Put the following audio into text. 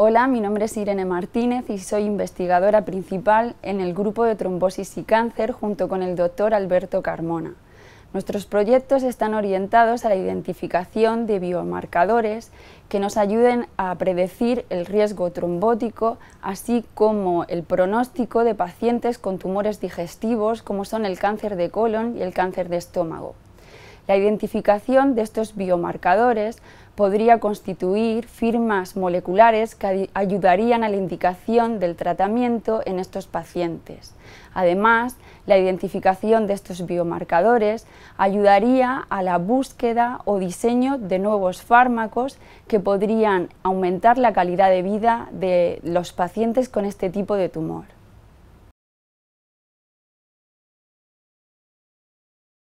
Hola, mi nombre es Irene Martínez y soy investigadora principal en el grupo de trombosis y cáncer junto con el doctor Alberto Carmona. Nuestros proyectos están orientados a la identificación de biomarcadores que nos ayuden a predecir el riesgo trombótico, así como el pronóstico de pacientes con tumores digestivos como son el cáncer de colon y el cáncer de estómago. La identificación de estos biomarcadores podría constituir firmas moleculares que ayudarían a la indicación del tratamiento en estos pacientes. Además, la identificación de estos biomarcadores ayudaría a la búsqueda o diseño de nuevos fármacos que podrían aumentar la calidad de vida de los pacientes con este tipo de tumor.